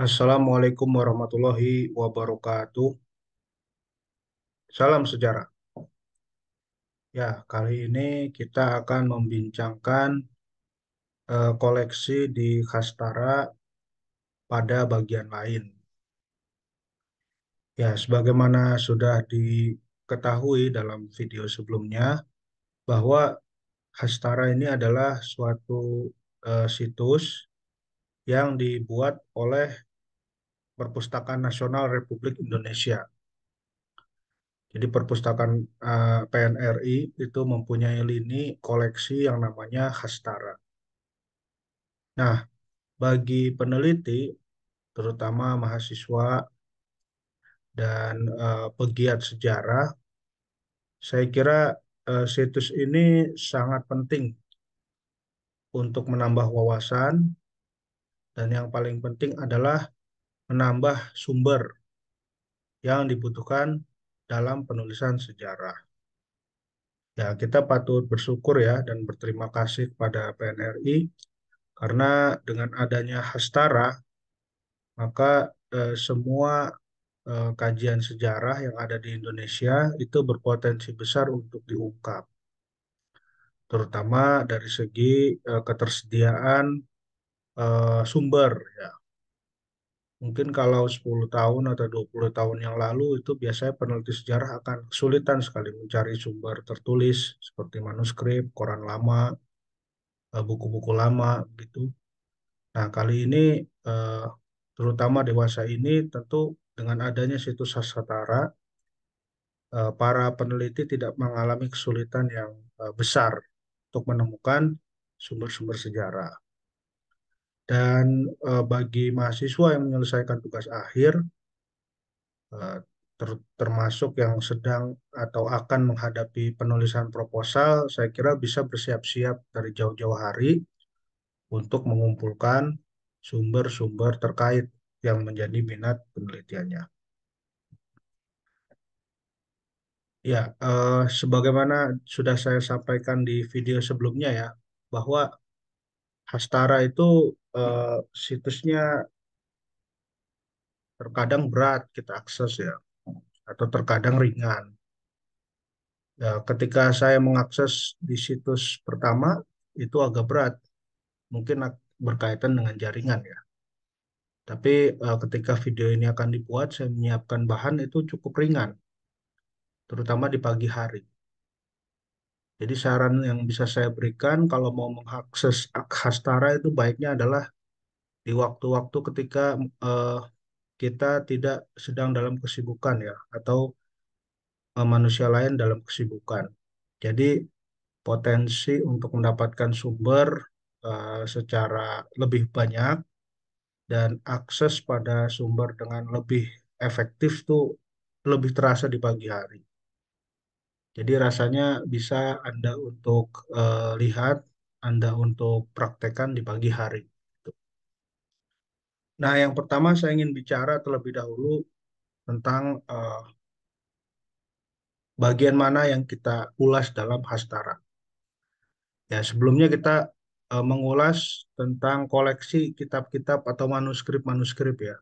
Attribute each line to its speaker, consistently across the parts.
Speaker 1: Assalamualaikum warahmatullahi wabarakatuh. Salam sejarah. Ya, kali ini kita akan membincangkan uh, koleksi di Kastara pada bagian lain. Ya, sebagaimana sudah diketahui dalam video sebelumnya, bahwa Hastara ini adalah suatu uh, situs yang dibuat oleh Perpustakaan Nasional Republik Indonesia. Jadi perpustakaan uh, eh, PNRI itu mempunyai lini koleksi yang namanya Hastara. Nah, bagi peneliti, terutama mahasiswa dan uh, pegiat sejarah, saya kira uh, situs ini sangat penting untuk menambah wawasan dan yang paling penting adalah menambah sumber yang dibutuhkan dalam penulisan sejarah. Ya, kita patut bersyukur ya dan berterima kasih kepada PNRI karena dengan adanya Hastara maka eh, semua eh, kajian sejarah yang ada di Indonesia itu berpotensi besar untuk diungkap. Terutama dari segi eh, ketersediaan eh, sumber ya Mungkin kalau 10 tahun atau 20 tahun yang lalu itu biasanya peneliti sejarah akan kesulitan sekali mencari sumber tertulis seperti manuskrip, koran lama, eh, buku-buku lama gitu. Nah, kali ini eh, terutama dewasa ini tentu dengan adanya situs Sasatara eh, para peneliti tidak mengalami kesulitan yang besar untuk menemukan sumber-sumber sejarah. Dan uh, bagi mahasiswa yang menyelesaikan tugas akhir, uh, ter termasuk yang sedang atau akan menghadapi penulisan proposal, saya kira bisa bersiap-siap dari jauh-jauh hari untuk mengumpulkan sumber-sumber terkait yang menjadi minat penelitiannya. Ya, eh, sebagaimana sudah saya sampaikan di video sebelumnya ya, bahwa Hastara itu eh, situsnya terkadang berat kita akses ya, atau terkadang ringan. Ya, ketika saya mengakses di situs pertama itu agak berat, mungkin berkaitan dengan jaringan ya. Tapi eh, ketika video ini akan dibuat, saya menyiapkan bahan itu cukup ringan, terutama di pagi hari. Jadi saran yang bisa saya berikan kalau mau mengakses hastara itu baiknya adalah di waktu-waktu ketika uh, kita tidak sedang dalam kesibukan ya atau uh, manusia lain dalam kesibukan. Jadi potensi untuk mendapatkan sumber uh, secara lebih banyak dan akses pada sumber dengan lebih efektif tuh lebih terasa di pagi hari. Jadi rasanya bisa Anda untuk uh, lihat, Anda untuk praktekkan di pagi hari. Gitu. Nah, yang pertama saya ingin bicara terlebih dahulu tentang uh, bagian mana yang kita ulas dalam hastara. Ya, sebelumnya kita uh, mengulas tentang koleksi kitab-kitab atau manuskrip-manuskrip ya,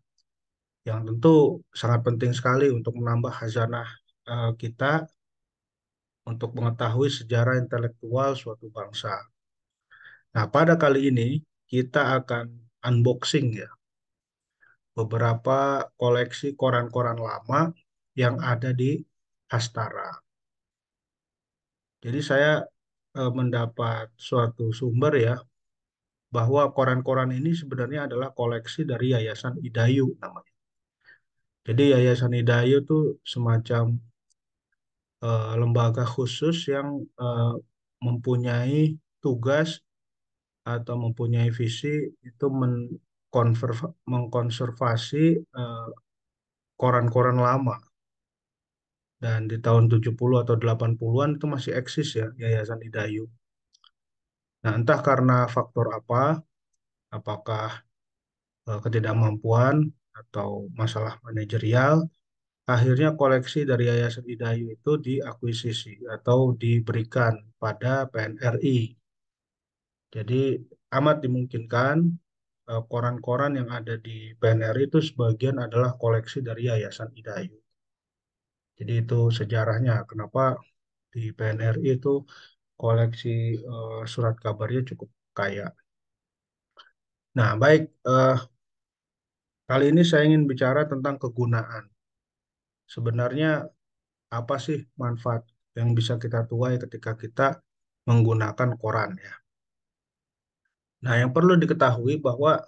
Speaker 1: yang tentu sangat penting sekali untuk menambah hazanah uh, kita untuk mengetahui sejarah intelektual suatu bangsa. Nah, pada kali ini kita akan unboxing ya beberapa koleksi koran-koran lama yang ada di Hastara. Jadi saya eh, mendapat suatu sumber ya bahwa koran-koran ini sebenarnya adalah koleksi dari Yayasan Idayu namanya. Jadi Yayasan Idayu itu semacam uh, lembaga khusus yang uh, mempunyai tugas atau mempunyai visi itu mengkonservasi eh, koran-koran uh, lama. Dan di tahun 70 atau 80-an itu masih eksis ya Yayasan Idayu. Nah, entah karena faktor apa, apakah uh, ketidakmampuan atau masalah manajerial, Akhirnya koleksi dari Yayasan Idayu itu diakuisisi atau diberikan pada PNRI. Jadi amat dimungkinkan eh, koran-koran yang ada di PNRI itu sebagian adalah koleksi dari Yayasan Idayu. Jadi itu sejarahnya kenapa di PNRI itu koleksi eh, surat kabarnya cukup kaya. Nah, baik. Uh, kali ini saya ingin bicara tentang kegunaan sebenarnya apa sih manfaat yang bisa kita tuai ketika kita menggunakan koran ya. Nah, yang perlu diketahui bahwa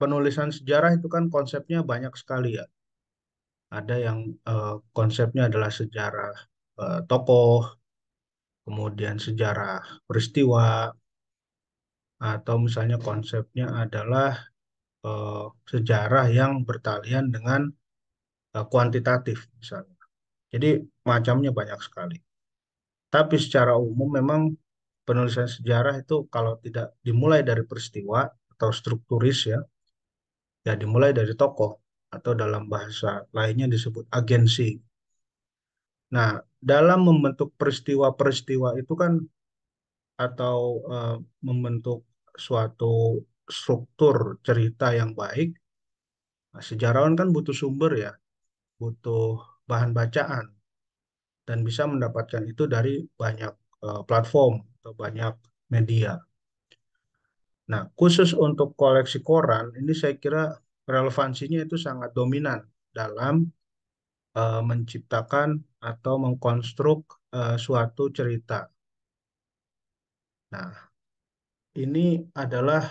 Speaker 1: penulisan sejarah itu kan konsepnya banyak sekali ya. Ada yang eh, konsepnya adalah sejarah eh, tokoh, kemudian sejarah peristiwa, atau misalnya konsepnya adalah eh, sejarah yang bertalian dengan Eh, kuantitatif misalnya. Jadi macamnya banyak sekali. Tapi secara umum memang penulisan sejarah itu kalau tidak dimulai dari peristiwa atau strukturis ya, ya dimulai dari tokoh atau dalam bahasa lainnya disebut agensi. Nah, dalam membentuk peristiwa-peristiwa itu kan atau e, membentuk suatu struktur cerita yang baik, nah, sejarawan kan butuh sumber ya butuh bahan bacaan dan bisa mendapatkan itu dari banyak uh, platform atau banyak media. Nah, khusus untuk koleksi koran ini saya kira relevansinya itu sangat dominan dalam uh, menciptakan atau mengkonstruk uh, suatu cerita. Nah, ini adalah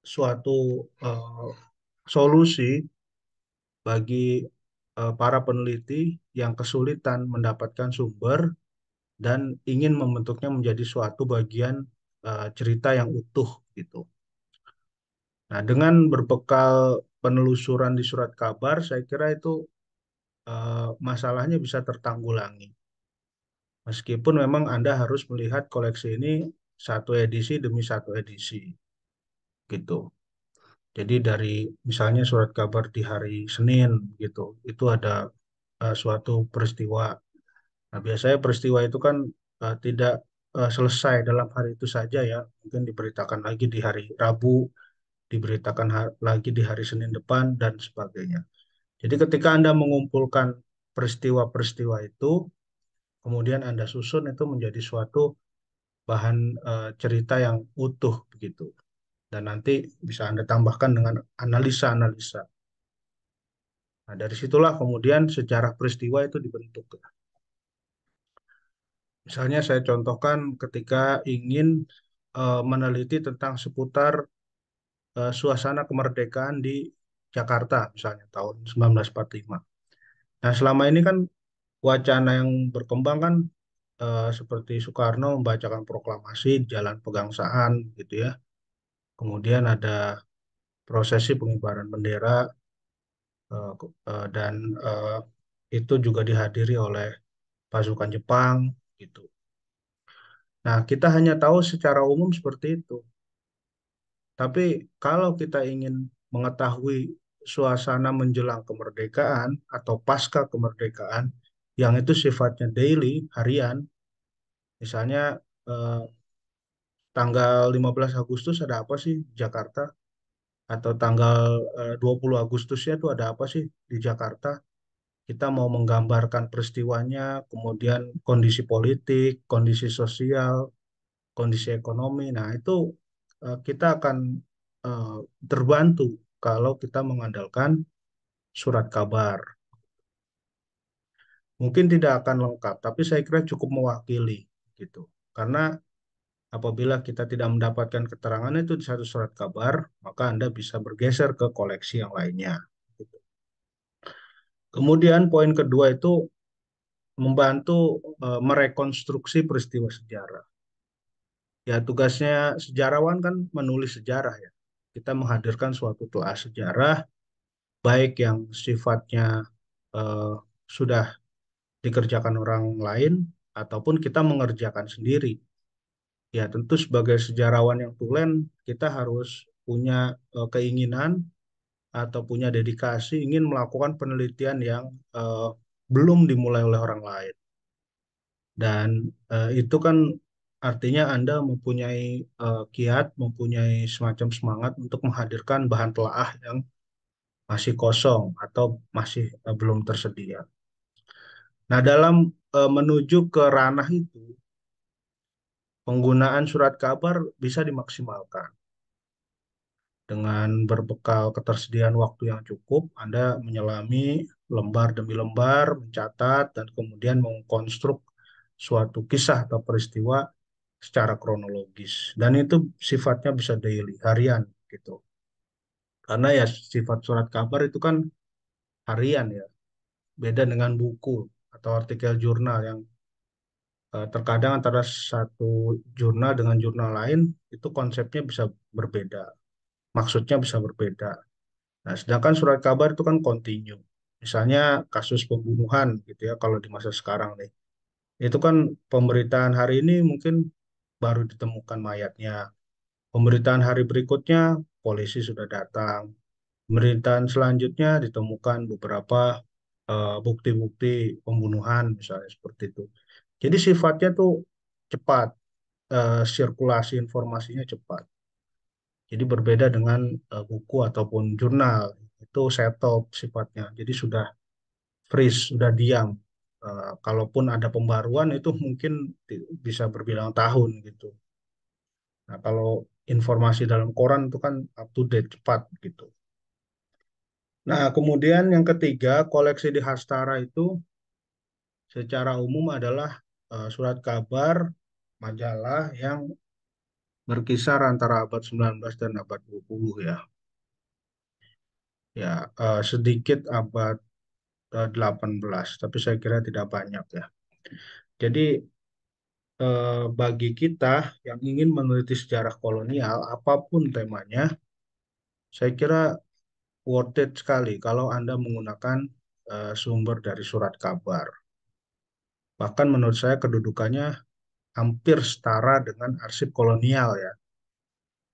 Speaker 1: suatu uh, solusi bagi Eh, para peneliti yang kesulitan mendapatkan sumber dan ingin membentuknya menjadi suatu bagian eh, cerita yang utuh gitu. Nah, dengan berbekal penelusuran di surat kabar, saya kira itu eh, masalahnya bisa tertanggulangi. Meskipun memang Anda harus melihat koleksi ini satu edisi demi satu edisi. Gitu. Jadi dari misalnya surat kabar di hari Senin gitu, itu ada uh, suatu peristiwa. Nah, biasanya peristiwa itu kan uh, tidak uh, selesai dalam hari itu saja ya, mungkin diberitakan lagi di hari Rabu, diberitakan lagi di hari Senin depan dan sebagainya. Jadi ketika Anda mengumpulkan peristiwa-peristiwa itu, kemudian Anda susun itu menjadi suatu bahan uh, cerita yang utuh begitu dan nanti bisa Anda tambahkan dengan analisa-analisa. Nah, dari situlah kemudian sejarah peristiwa itu dibentuk. Misalnya saya contohkan ketika ingin uh, meneliti tentang seputar uh, suasana kemerdekaan di Jakarta misalnya tahun 1945. Nah, selama ini kan wacana yang berkembang kan uh, seperti Soekarno membacakan proklamasi Jalan Pegangsaan gitu ya kemudian ada prosesi pengibaran bendera eh, eh, dan eh, itu juga dihadiri oleh pasukan Jepang gitu. Nah, kita hanya tahu secara umum seperti itu. Tapi kalau kita ingin mengetahui suasana menjelang kemerdekaan atau pasca kemerdekaan yang itu sifatnya daily, harian, misalnya tanggal 15 Agustus ada apa sih Jakarta? Atau tanggal 20 eh, Agustus itu ya ada apa sih di Jakarta? Kita mau menggambarkan peristiwanya, kemudian kondisi politik, kondisi sosial, kondisi ekonomi. Nah, itu eh, kita akan eh, terbantu kalau kita mengandalkan surat kabar. Mungkin tidak akan lengkap, tapi saya kira cukup mewakili gitu. Karena Apabila kita tidak mendapatkan keterangan itu di satu surat kabar, maka Anda bisa bergeser ke koleksi yang lainnya. Gitu. Kemudian poin kedua itu membantu e, merekonstruksi peristiwa sejarah. Ya tugasnya sejarawan kan menulis sejarah ya. Kita menghadirkan suatu telah sejarah baik yang sifatnya eh, sudah dikerjakan orang lain ataupun kita mengerjakan sendiri. Ya, tentu sebagai sejarawan yang tulen, kita harus punya uh, keinginan atau punya dedikasi ingin melakukan penelitian yang uh, belum dimulai oleh orang lain. Dan uh, itu kan artinya Anda mempunyai kiat, mempunyai semacam semangat untuk menghadirkan bahan telaah yang masih kosong atau masih belum tersedia. Nah, dalam menuju ke ranah itu, penggunaan surat kabar bisa dimaksimalkan. Dengan berbekal ketersediaan waktu yang cukup, Anda menyelami lembar demi lembar, mencatat, dan kemudian mengkonstruk suatu kisah atau peristiwa secara kronologis. Dan itu sifatnya bisa daily, harian gitu. Karena ya sifat surat kabar itu kan harian ya. Beda dengan buku atau artikel jurnal yang Eh, terkadang antara satu jurnal dengan jurnal lain itu konsepnya bisa berbeda, maksudnya bisa berbeda. Nah, sedangkan surat kabar itu kan kontinu. Misalnya kasus pembunuhan gitu ya kalau di masa sekarang nih. Itu kan pemberitaan hari ini mungkin baru ditemukan mayatnya. Pemberitaan hari berikutnya polisi sudah datang. Pemberitaan selanjutnya ditemukan beberapa eh, bukti-bukti uh, -bukti pembunuhan misalnya seperti itu. Jadi sifatnya tuh cepat, eh, sirkulasi informasinya cepat. Jadi berbeda dengan eh, buku ataupun jurnal, itu setop sifatnya. Jadi sudah freeze, sudah diam. Uh, kalaupun ada pembaruan itu mungkin bisa berbilang tahun gitu. Nah, kalau informasi dalam koran itu kan up to date cepat gitu. Nah, kemudian yang ketiga, koleksi di Hastara itu secara umum adalah Eh, surat kabar, majalah yang berkisar antara abad 19 dan abad 20 ya. Ya, uh, sedikit abad 18, eh, tapi saya kira tidak banyak ya. Jadi uh, bagi kita yang ingin meneliti sejarah kolonial, apapun temanya, saya kira worth it sekali kalau Anda menggunakan uh, sumber dari surat kabar. Bahkan menurut saya kedudukannya hampir setara dengan arsip kolonial ya.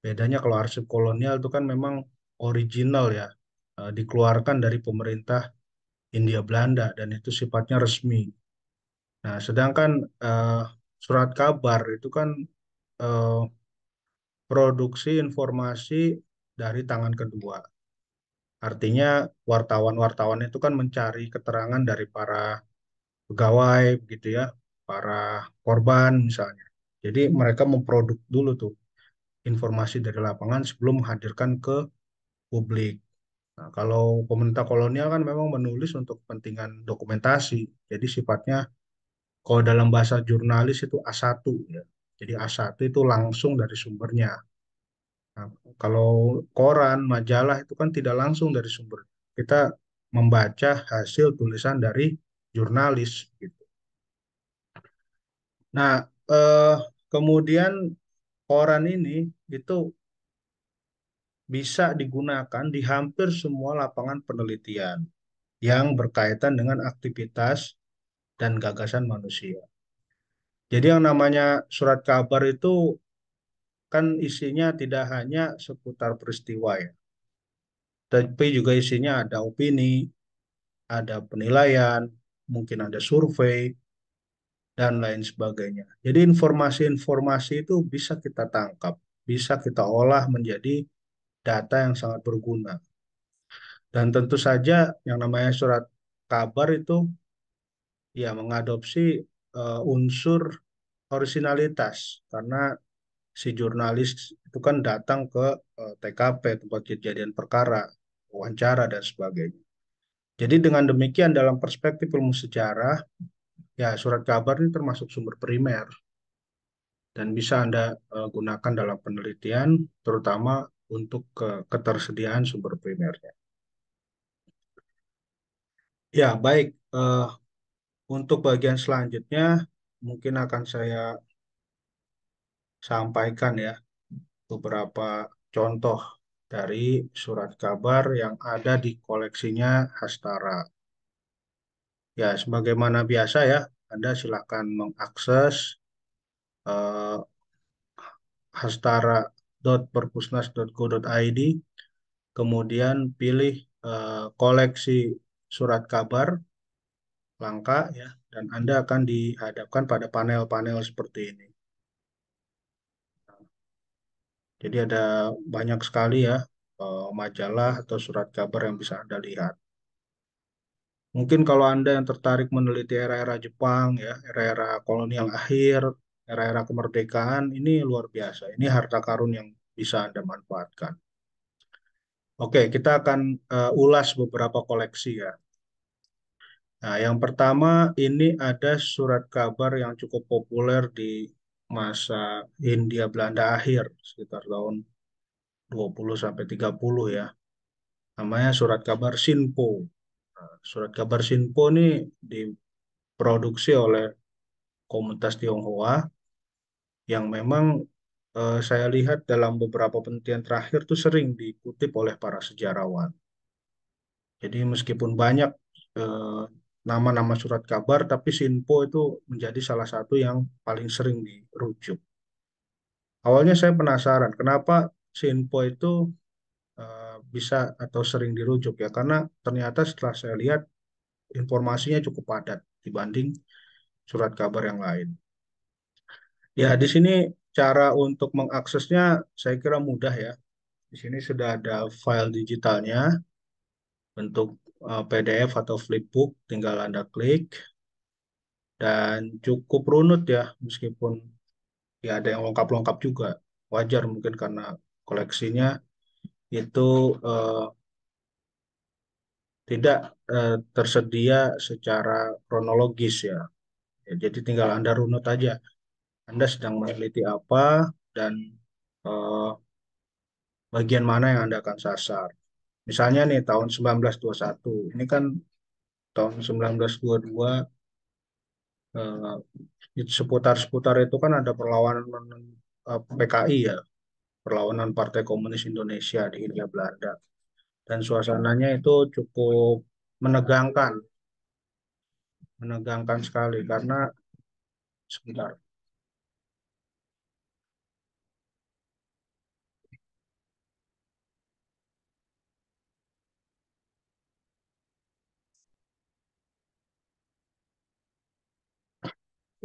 Speaker 1: Bedanya kalau arsip kolonial itu kan memang original ya, e, dikeluarkan dari pemerintah India Belanda dan itu sifatnya resmi. Nah, sedangkan uh, surat kabar itu kan uh, produksi informasi dari tangan kedua. Artinya wartawan-wartawan itu kan mencari keterangan dari para pegawai begitu ya, para korban misalnya. Jadi mereka memproduk dulu tuh informasi dari lapangan sebelum menghadirkan ke publik. Nah, kalau pemerintah kolonial kan memang menulis untuk kepentingan dokumentasi. Jadi sifatnya kalau dalam bahasa jurnalis itu A1 ya. Jadi A1 itu langsung dari sumbernya. Nah, kalau koran, majalah itu kan tidak langsung dari sumber. Kita membaca hasil tulisan dari jurnalis gitu. Nah, eh, kemudian koran ini itu bisa digunakan di hampir semua lapangan penelitian yang berkaitan dengan aktivitas dan gagasan manusia. Jadi yang namanya surat kabar itu kan isinya tidak hanya seputar peristiwa ya. Tapi juga isinya ada opini, ada penilaian, mungkin ada survei, dan lain sebagainya. Jadi informasi-informasi itu bisa kita tangkap, bisa kita olah menjadi data yang sangat berguna. Dan tentu saja yang namanya surat kabar itu ya mengadopsi uh, unsur orisinalitas karena si jurnalis itu kan datang ke uh, eh, TKP tempat kejadian perkara, wawancara dan sebagainya. Jadi dengan demikian dalam perspektif ilmu sejarah, ya surat kabar ini termasuk sumber primer dan bisa Anda e, gunakan dalam penelitian terutama untuk ketersediaan sumber primernya. Ya, baik. E, untuk bagian selanjutnya mungkin akan saya sampaikan ya beberapa contoh dari surat kabar yang ada di koleksinya Hastara. Ya, sebagaimana biasa ya, Anda silakan mengakses uh, eh, hastara.perpusnas.go.id, kemudian pilih uh, koleksi surat kabar langka ya, dan Anda akan dihadapkan pada panel-panel seperti ini. Jadi ada banyak sekali ya eh, majalah atau surat kabar yang bisa Anda lihat. Mungkin kalau Anda yang tertarik meneliti era-era Jepang ya, era-era kolonial akhir, era-era kemerdekaan, ini luar biasa. Ini harta karun yang bisa Anda manfaatkan. Oke, kita akan uh, ulas beberapa koleksi ya. Nah, yang pertama ini ada surat kabar yang cukup populer di masa Hindia Belanda akhir sekitar tahun 20 sampai 30 ya. Namanya surat kabar Sinpo. Nah, surat kabar Sinpo ini diproduksi oleh komunitas Tionghoa yang memang eh, saya lihat dalam beberapa penelitian terakhir itu sering dikutip oleh para sejarawan. Jadi meskipun banyak eh, nama-nama surat kabar, tapi Sinpo itu menjadi salah satu yang paling sering dirujuk. Awalnya saya penasaran kenapa Sinpo itu uh, bisa atau sering dirujuk ya, karena ternyata setelah saya lihat informasinya cukup padat dibanding surat kabar yang lain. Ya, di sini cara untuk mengaksesnya saya kira mudah ya. Di sini sudah ada file digitalnya bentuk Eh, PDF atau flipbook tinggal Anda klik dan cukup runut ya meskipun ya ada yang lengkap-lengkap juga wajar mungkin karena koleksinya itu uh, tidak uh, tersedia secara kronologis ya. ya jadi tinggal Anda runut aja Anda sedang meneliti apa dan uh, bagian mana yang Anda akan sasar Misalnya nih tahun 1921, ini kan tahun 1922 eh, seputar-seputar itu kan ada perlawanan eh, PKI ya, perlawanan Partai Komunis Indonesia di Hindia Belanda. Dan suasananya itu cukup menegangkan, menegangkan sekali karena sebentar.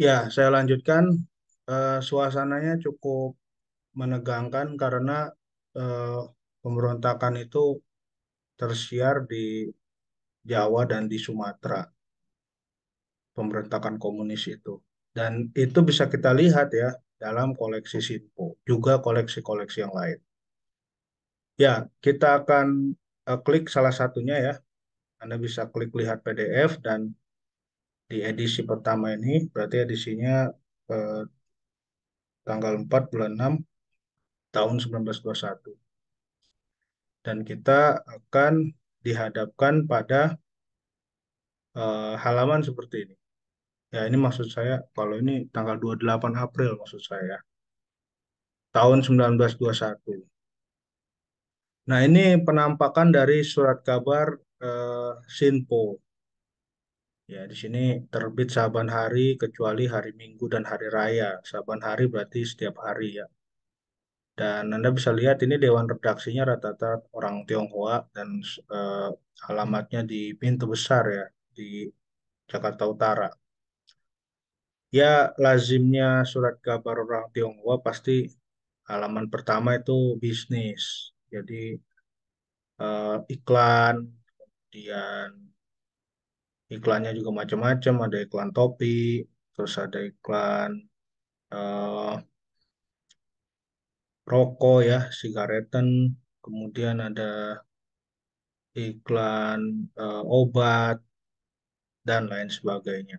Speaker 1: Ya, saya lanjutkan. Uh, suasananya cukup menegangkan karena uh, pemberontakan itu tersiar di Jawa dan di Sumatera. Pemberontakan komunis itu. Dan itu bisa kita lihat ya dalam koleksi Sipo, juga koleksi-koleksi yang lain. Ya, kita akan uh, klik salah satunya ya. Anda bisa klik lihat PDF dan di edisi pertama ini berarti edisinya eh, tanggal 4 bulan 6 tahun 1921 dan kita akan dihadapkan pada eh, halaman seperti ini ya ini maksud saya kalau ini tanggal 28 April maksud saya tahun 1921 Nah, ini penampakan dari surat kabar eh, Sinpo Ya, di sini terbit saban hari kecuali hari Minggu dan hari raya. Saban hari berarti setiap hari ya. Dan Anda bisa lihat ini dewan redaksinya rata-rata orang Tionghoa dan eh, alamatnya di Pintu Besar ya di Jakarta Utara. Ya, lazimnya surat kabar orang Tionghoa pasti halaman pertama itu bisnis. Jadi eh, iklan, kemudian iklannya juga macam-macam ada iklan topi terus ada iklan uh, rokok ya sigaretan kemudian ada iklan uh, obat dan lain sebagainya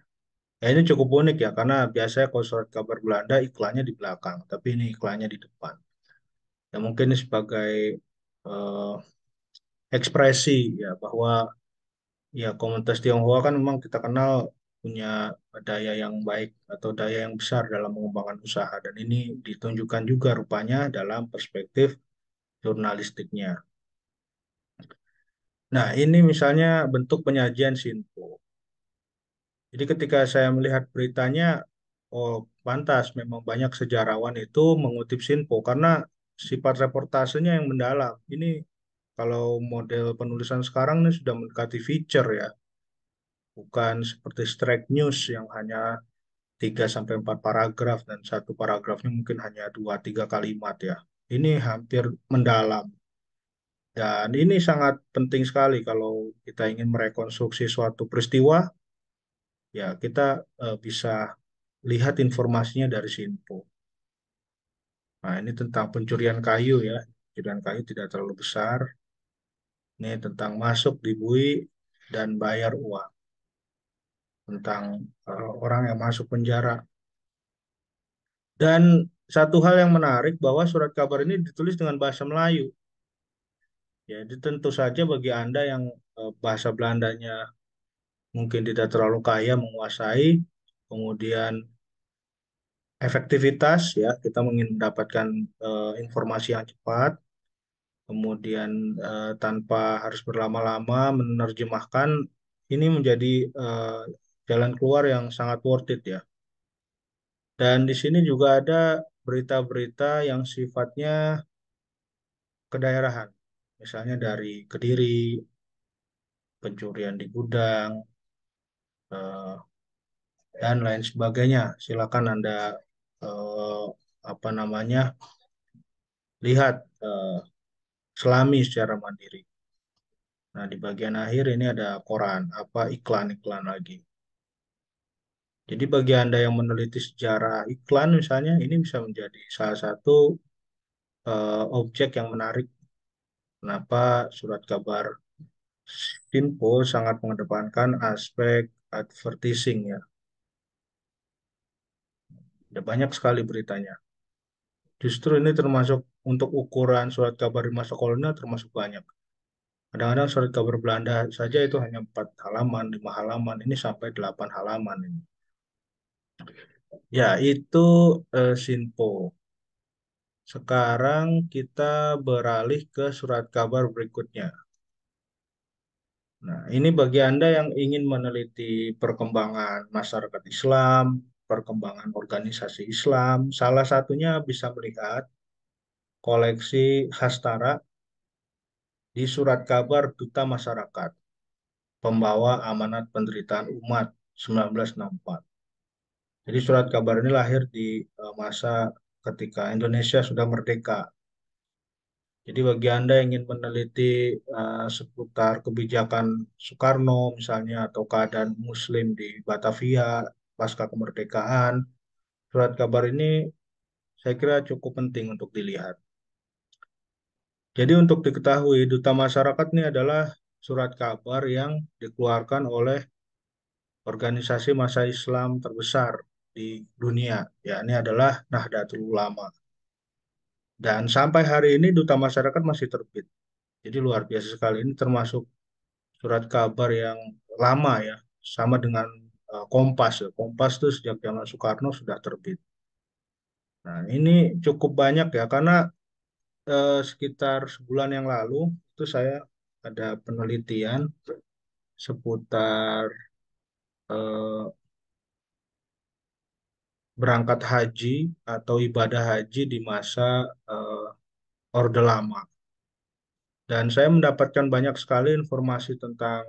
Speaker 1: ya ini cukup unik ya karena biasanya kalau surat kabar Belanda iklannya di belakang tapi ini iklannya di depan ya mungkin ini sebagai uh, ekspresi ya bahwa Ya, komunitas Tionghoa kan memang kita kenal punya daya yang baik atau daya yang besar dalam mengembangkan usaha dan ini ditunjukkan juga rupanya dalam perspektif jurnalistiknya. Nah, ini misalnya bentuk penyajian Sinpo. Jadi ketika saya melihat beritanya, oh pantas memang banyak sejarawan itu mengutip Sinpo karena sifat reportasenya yang mendalam. Ini kalau model penulisan sekarang ini sudah mendekati feature ya. Bukan seperti straight news yang hanya 3 sampai 4 paragraf dan satu paragrafnya mungkin hanya 2 3 kalimat ya. Ini hampir mendalam. Dan ini sangat penting sekali kalau kita ingin merekonstruksi suatu peristiwa ya kita uh, bisa lihat informasinya dari Sinpo. Nah, ini tentang pencurian kayu ya. Pencurian kayu tidak terlalu besar ini tentang masuk di bui dan bayar uang tentang eh, orang yang masuk penjara dan satu hal yang menarik bahwa surat kabar ini ditulis dengan bahasa Melayu jadi ya, tentu saja bagi anda yang eh, bahasa Belandanya mungkin tidak terlalu kaya menguasai kemudian efektivitas ya kita ingin mendapatkan uh, informasi yang cepat kemudian uh, tanpa harus berlama-lama menerjemahkan ini menjadi uh, jalan keluar yang sangat worth it ya. Dan di sini juga ada berita-berita yang sifatnya kedaerahan. Misalnya dari Kediri, pencurian di gudang, uh, dan lain sebagainya. Silakan Anda uh, apa namanya lihat uh, selami secara mandiri. Nah, di bagian akhir ini ada koran, apa iklan-iklan lagi. Jadi bagi Anda yang meneliti sejarah iklan misalnya, ini bisa menjadi salah satu uh, objek yang menarik. Kenapa surat kabar Sinpo sangat mengedepankan aspek advertising ya. Ada banyak sekali beritanya. Justru ini termasuk untuk ukuran surat kabar di masa kolonial termasuk banyak. Kadang-kadang surat kabar Belanda saja itu hanya empat halaman, lima halaman, ini sampai delapan halaman ini. Ya, itu eh, Sinpo. Sekarang kita beralih ke surat kabar berikutnya. Nah, ini bagi Anda yang ingin meneliti perkembangan masyarakat Islam, perkembangan organisasi Islam, salah satunya bisa melihat koleksi Hastara di Surat Kabar Duta Masyarakat, Pembawa Amanat Penderitaan Umat 1964. Jadi surat kabar ini lahir di eh, masa ketika Indonesia sudah merdeka. Jadi bagi Anda yang ingin meneliti uh, seputar kebijakan Soekarno misalnya atau keadaan Muslim di Batavia pasca kemerdekaan, surat kabar ini saya kira cukup penting untuk dilihat. Jadi untuk diketahui, duta masyarakat ini adalah surat kabar yang dikeluarkan oleh organisasi masa Islam terbesar di dunia, yakni adalah Nahdlatul Ulama. Dan sampai hari ini duta masyarakat masih terbit. Jadi luar biasa sekali ini termasuk surat kabar yang lama ya, sama dengan e, Kompas. Ya. Kompas itu sejak zaman Soekarno sudah terbit. Nah, ini cukup banyak ya karena eh, sekitar sebulan yang lalu itu saya ada penelitian seputar eh, berangkat haji atau ibadah haji di masa eh, Orde Lama. Dan saya mendapatkan banyak sekali informasi tentang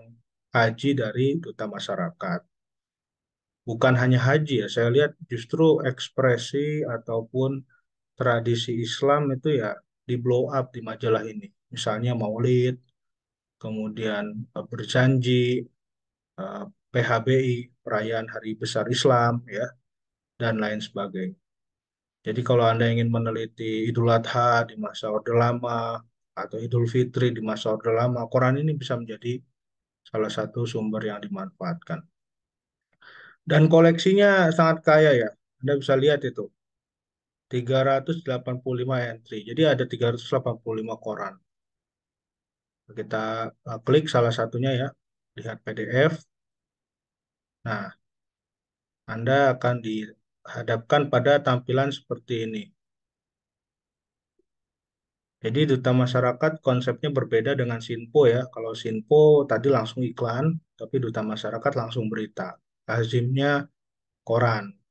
Speaker 1: haji dari duta masyarakat bukan hanya haji ya saya lihat justru ekspresi ataupun tradisi Islam itu ya di blow up di majalah ini. Misalnya Maulid, kemudian eh, berjanji, eh, PHBI, perayaan Hari Besar Islam, ya, dan lain sebagainya. Jadi kalau Anda ingin meneliti Idul Adha di masa Orde Lama, atau Idul Fitri di masa Orde Lama, koran ini bisa menjadi salah satu sumber yang dimanfaatkan. Dan koleksinya sangat kaya ya. Anda bisa lihat itu. 385 entry. Jadi ada 385 koran. Kita uh, klik salah satunya ya, lihat PDF. Nah, Anda akan dihadapkan pada tampilan seperti ini. Jadi duta masyarakat konsepnya berbeda dengan Sinpo ya. Kalau Sinpo tadi langsung iklan, tapi duta masyarakat langsung berita. Azimnya koran.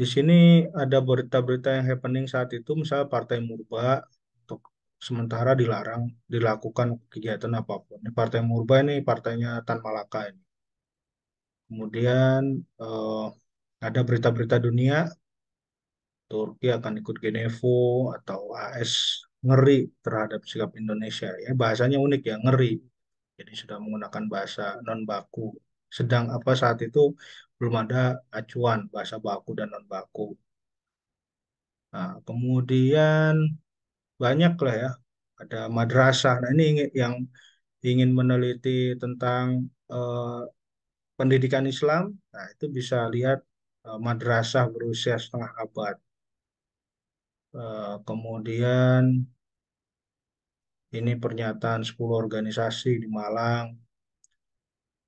Speaker 1: Di sini ada berita-berita yang happening saat itu, misalnya Partai Murba untuk sementara dilarang dilakukan kegiatan apapun. Ini Partai Murba ini partainya Tan Malaka ini. Kemudian eh, ada berita-berita dunia, Turki akan ikut Genevo atau AS ngeri terhadap sikap Indonesia. Ya, bahasanya unik ya, ngeri. Jadi sudah menggunakan bahasa non baku. Sedang apa saat itu belum ada acuan bahasa baku dan non baku. Nah, kemudian banyak lah ya, ada madrasah. Nah, ini yang ingin meneliti tentang eh, pendidikan Islam, nah itu bisa lihat eh, madrasah berusia setengah abad. Eh, kemudian ini pernyataan 10 organisasi di Malang.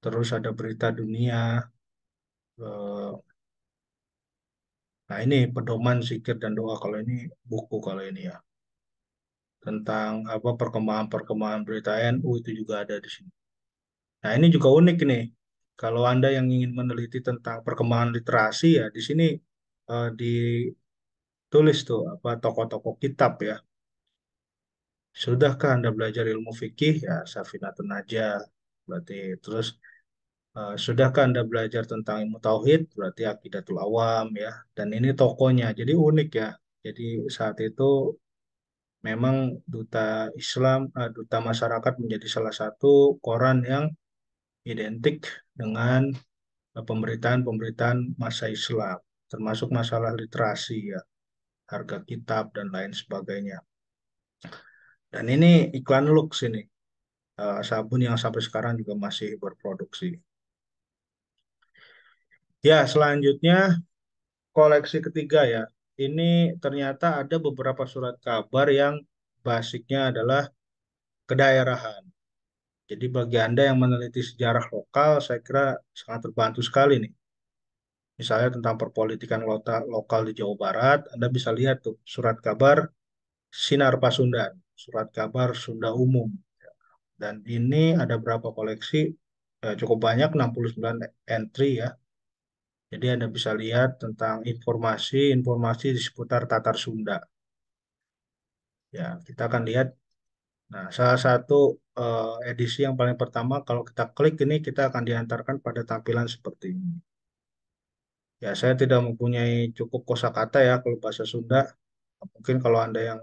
Speaker 1: Terus ada berita dunia, Eh, nah, ini pedoman zikir dan doa kalau ini buku kalau ini ya. Tentang apa perkembangan-perkembangan berita NU itu juga ada di sini. Nah, ini juga unik nih. Kalau Anda yang ingin meneliti tentang perkembangan literasi ya di sini eh, ditulis tuh apa toko-toko kitab ya. Sudahkah Anda belajar ilmu fikih ya Safina Tenaja berarti terus Uh, sudahkah Anda belajar tentang ilmu tauhid? Berarti akidatul awam ya. Dan ini tokonya. Jadi unik ya. Jadi saat itu memang duta Islam, uh, duta masyarakat menjadi salah satu koran yang identik dengan eh, pemberitaan-pemberitaan masa Islam, termasuk masalah literasi ya, harga kitab dan lain sebagainya. Dan ini iklan Lux ini, uh, sabun yang sampai sekarang juga masih berproduksi. Ya, selanjutnya koleksi ketiga ya. Ini ternyata ada beberapa surat kabar yang basicnya adalah kedaerahan. Jadi bagi Anda yang meneliti sejarah lokal, saya kira sangat terbantu sekali nih. Misalnya tentang perpolitikan lokal di Jawa Barat, Anda bisa lihat tuh surat kabar Sinar Pasundan, surat kabar Sunda Umum. Dan ini ada berapa koleksi? Eh, cukup banyak, 69 entry ya jadi Anda bisa lihat tentang informasi-informasi di seputar Tatar Sunda. Ya, kita akan lihat. Nah, salah satu uh, edisi yang paling pertama, kalau kita klik ini, kita akan diantarkan pada tampilan seperti ini. Ya, saya tidak mempunyai cukup kosakata ya kalau bahasa Sunda. Mungkin kalau Anda yang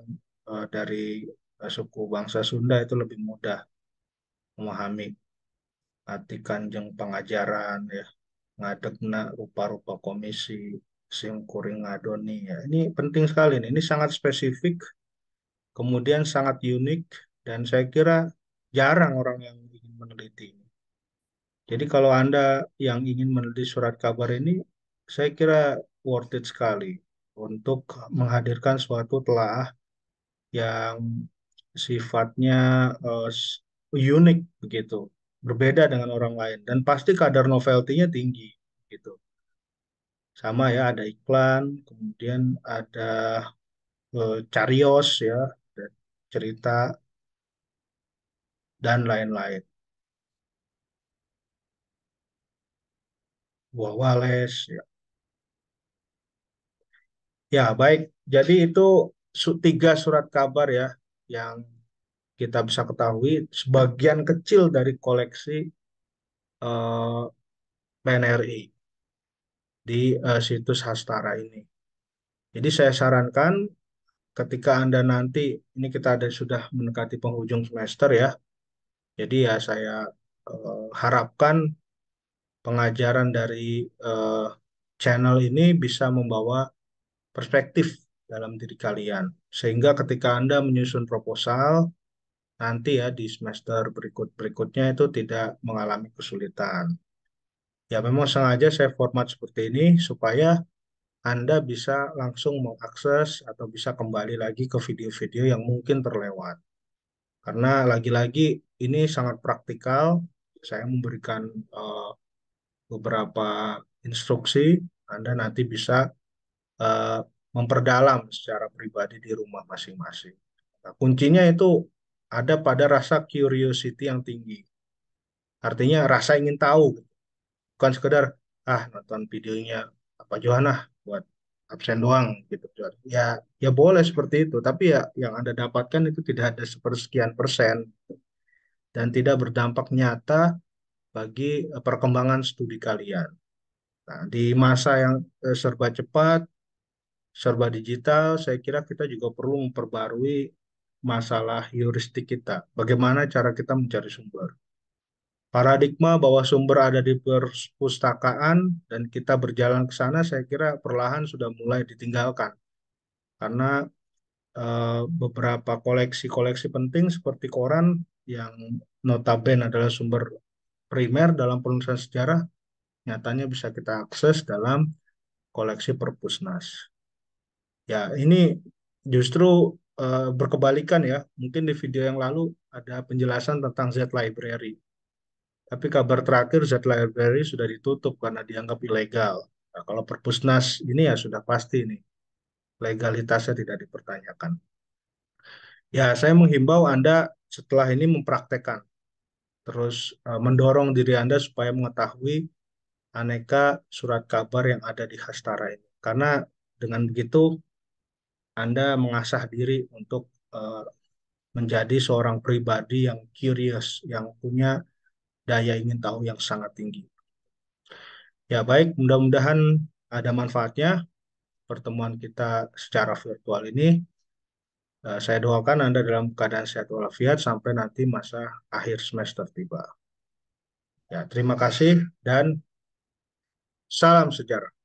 Speaker 1: uh, dari uh, suku bangsa Sunda itu lebih mudah memahami. Arti kanjeng pengajaran ya ngadegna rupa-rupa komisi sing kuring ngadoni ya ini penting sekali nih. ini sangat spesifik kemudian sangat unik dan saya kira jarang orang yang ingin meneliti ini jadi kalau anda yang ingin meneliti surat kabar ini saya kira worth it sekali untuk menghadirkan suatu telah yang sifatnya uh, unik begitu berbeda dengan orang lain dan pasti kadar novelty-nya tinggi gitu. Sama ya ada iklan, kemudian ada eh, carios ya, cerita dan lain-lain. Buah Wales ya. Ya, baik. Jadi itu tiga surat kabar ya yang kita bisa ketahui sebagian kecil dari koleksi uh, eh, PNRI di uh, situs Hastara ini. Jadi saya sarankan ketika Anda nanti ini kita ada sudah mendekati penghujung semester ya. Jadi ya saya uh, harapkan pengajaran dari uh, channel ini bisa membawa perspektif dalam diri kalian. Sehingga ketika Anda menyusun proposal, nanti ya di semester berikut-berikutnya itu tidak mengalami kesulitan. Ya memang sengaja saya format seperti ini supaya Anda bisa langsung mengakses atau bisa kembali lagi ke video-video yang mungkin terlewat. Karena lagi-lagi ini sangat praktikal, saya memberikan uh, beberapa instruksi, Anda nanti bisa uh, memperdalam secara pribadi di rumah masing-masing. Nah, kuncinya itu ada pada rasa curiosity yang tinggi. Artinya rasa ingin tahu. Bukan sekedar, ah nonton videonya apa Johanna buat absen doang gitu. Ya ya boleh seperti itu, tapi ya yang Anda dapatkan itu tidak ada sepersekian persen dan tidak berdampak nyata bagi eh, perkembangan studi kalian. Nah, di masa yang eh, serba cepat, serba digital, saya kira kita juga perlu memperbarui masalah heuristik kita. Bagaimana cara kita mencari sumber? Paradigma bahwa sumber ada di perpustakaan dan kita berjalan ke sana, saya kira perlahan sudah mulai ditinggalkan. Karena e, beberapa koleksi-koleksi penting seperti koran yang notabene adalah sumber primer dalam penulisan sejarah, nyatanya bisa kita akses dalam koleksi perpusnas. Ya, ini justru Eh, berkebalikan ya. Mungkin di video yang lalu ada penjelasan tentang Z Library. Tapi kabar terakhir Z Library sudah ditutup karena dianggap ilegal. Nah, kalau Perpusnas ini ya sudah pasti ini legalitasnya tidak dipertanyakan. Ya, saya menghimbau Anda setelah ini mempraktekkan terus eh, mendorong diri Anda supaya mengetahui aneka surat kabar yang ada di Hastara ini. Karena dengan begitu anda mengasah diri untuk uh, menjadi seorang pribadi yang curious, yang punya daya ingin tahu yang sangat tinggi. Ya baik, mudah-mudahan ada manfaatnya pertemuan kita secara virtual ini. Eh, saya doakan Anda dalam keadaan sehat walafiat sampai nanti masa akhir semester tiba. Ya, terima kasih dan salam sejarah.